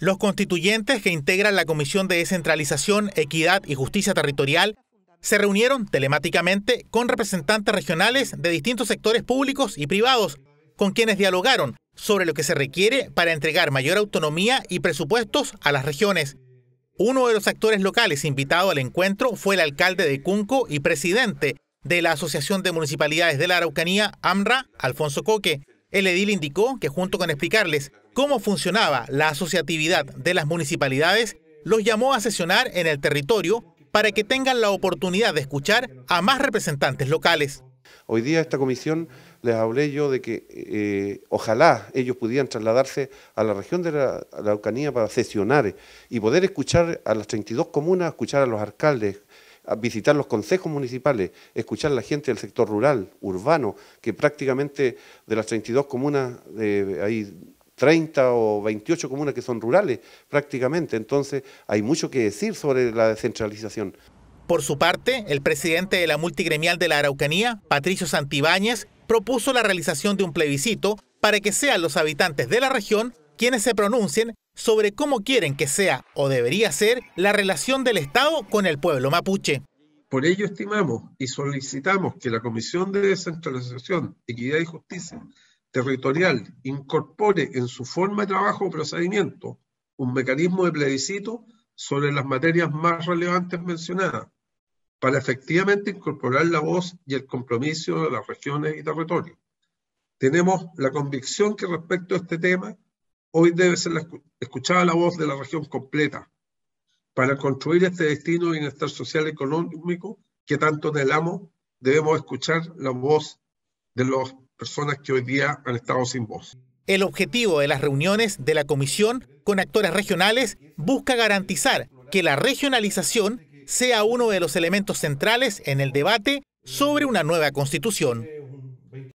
Los constituyentes que integran la Comisión de Descentralización, Equidad y Justicia Territorial se reunieron telemáticamente con representantes regionales de distintos sectores públicos y privados, con quienes dialogaron sobre lo que se requiere para entregar mayor autonomía y presupuestos a las regiones. Uno de los actores locales invitado al encuentro fue el alcalde de Cunco y presidente de la Asociación de Municipalidades de la Araucanía, AMRA, Alfonso Coque. El edil indicó que junto con explicarles cómo funcionaba la asociatividad de las municipalidades, los llamó a sesionar en el territorio para que tengan la oportunidad de escuchar a más representantes locales. Hoy día esta comisión les hablé yo de que eh, ojalá ellos pudieran trasladarse a la región de la, la para sesionar y poder escuchar a las 32 comunas, escuchar a los alcaldes, visitar los consejos municipales, escuchar a la gente del sector rural, urbano, que prácticamente de las 32 comunas eh, hay 30 o 28 comunas que son rurales prácticamente, entonces hay mucho que decir sobre la descentralización. Por su parte, el presidente de la multigremial de la Araucanía, Patricio Santibáñez, propuso la realización de un plebiscito para que sean los habitantes de la región quienes se pronuncien sobre cómo quieren que sea o debería ser la relación del Estado con el pueblo mapuche. Por ello estimamos y solicitamos que la Comisión de Descentralización, Equidad y Justicia Territorial incorpore en su forma de trabajo o procedimiento un mecanismo de plebiscito sobre las materias más relevantes mencionadas, para efectivamente incorporar la voz y el compromiso de las regiones y territorios. Tenemos la convicción que respecto a este tema, Hoy debe ser escuchada la voz de la región completa para construir este destino de bienestar social y económico que tanto delamos Debemos escuchar la voz de las personas que hoy día han estado sin voz. El objetivo de las reuniones de la Comisión con actores regionales busca garantizar que la regionalización sea uno de los elementos centrales en el debate sobre una nueva constitución.